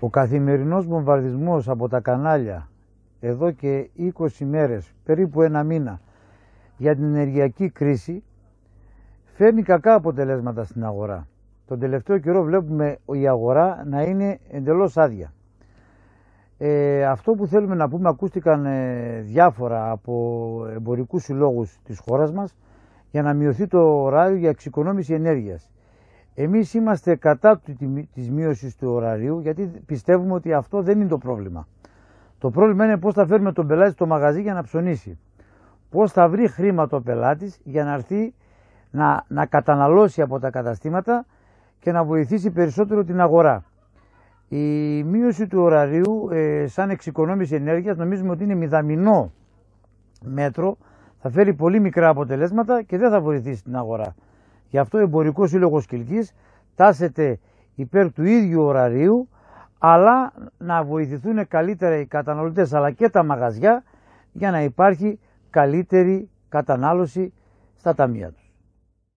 Ο καθημερινός βομβαρδισμός από τα κανάλια εδώ και 20 μέρες, περίπου ένα μήνα, για την ενεργειακή κρίση φέρνει κακά αποτελέσματα στην αγορά. Τον τελευταίο καιρό βλέπουμε η αγορά να είναι εντελώς άδεια. Ε, αυτό που θέλουμε να πούμε, ακούστηκαν ε, διάφορα από εμπορικούς συλλόγους της χώρας μας για να μειωθεί το ωράριο για εξοικονόμηση ενέργειας. Εμείς είμαστε κατά της μείωσης του ωραρίου γιατί πιστεύουμε ότι αυτό δεν είναι το πρόβλημα. Το πρόβλημα είναι πώς θα φέρουμε τον πελάτη στο μαγαζί για να ψωνίσει. Πώς θα βρει χρήμα το πελάτης για να έρθει να, να καταναλώσει από τα καταστήματα και να βοηθήσει περισσότερο την αγορά. Η μείωση του ωραρίου ε, σαν εξοικονόμηση ενέργειας νομίζουμε ότι είναι μηδαμινό μέτρο, θα φέρει πολύ μικρά αποτελέσματα και δεν θα βοηθήσει την αγορά. Γι' αυτό ο Εμπορικός Σύλλογος Κυλκής τάσεται υπέρ του ίδιου ωραρίου, αλλά να βοηθηθούν καλύτερα οι καταναλωτές αλλά και τα μαγαζιά για να υπάρχει καλύτερη κατανάλωση στα ταμεία τους.